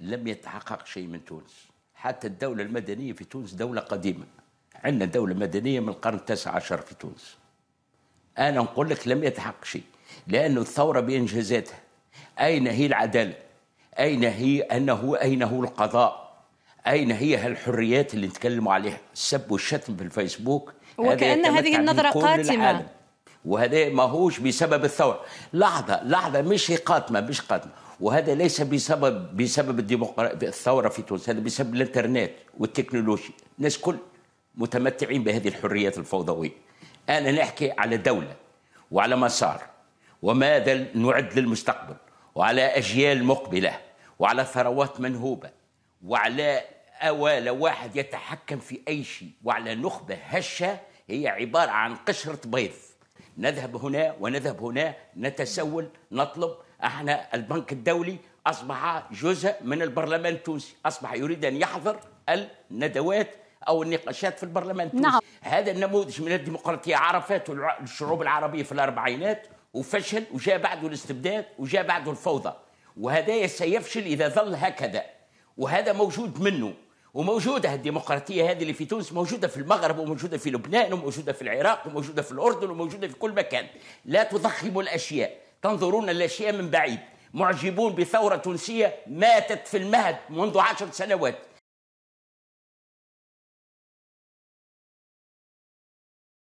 لم يتحقق شيء من تونس حتى الدولة المدنية في تونس دولة قديمة عندنا دولة مدنية من القرن التاسع عشر في تونس أنا نقول لك لم يتحقق شيء لأن الثورة بإنجازاتها أين هي العدالة أين هي أنه أين هو القضاء أين هي هالحريات اللي نتكلموا عليها السب والشتم في الفيسبوك وكأن هذه النظرة قاتمة العالم. وهذا ماهوش بسبب الثوره لحظه لحظه مش قاتمه مش قاتمه وهذا ليس بسبب بسبب الديمقراطية الثورة في تونس هذا بسبب الانترنت والتكنولوجيا الناس كل متمتعين بهذه الحريات الفوضوية أنا نحكي على دولة وعلى مسار وماذا نعد للمستقبل وعلى أجيال مقبلة وعلى ثروات منهوبة وعلى أوالى واحد يتحكم في أي شيء وعلى نخبة هشة هي عبارة عن قشرة بيض نذهب هنا ونذهب هنا نتسول نطلب احنا البنك الدولي اصبح جزء من البرلمان التونسي اصبح يريد ان يحضر الندوات او النقاشات في البرلمان التونسي نعم. هذا النموذج من الديمقراطيه عرفته الشعوب العربيه في الاربعينات وفشل وجاء بعده الاستبداد وجاء بعده الفوضى وهذا سيفشل اذا ظل هكذا وهذا موجود منه وموجودة الديمقراطية هذه اللي في تونس موجودة في المغرب وموجودة في لبنان وموجودة في العراق وموجودة في الأردن وموجودة في كل مكان لا تضخموا الأشياء تنظرون الأشياء من بعيد معجبون بثورة تونسية ماتت في المهد منذ عشر سنوات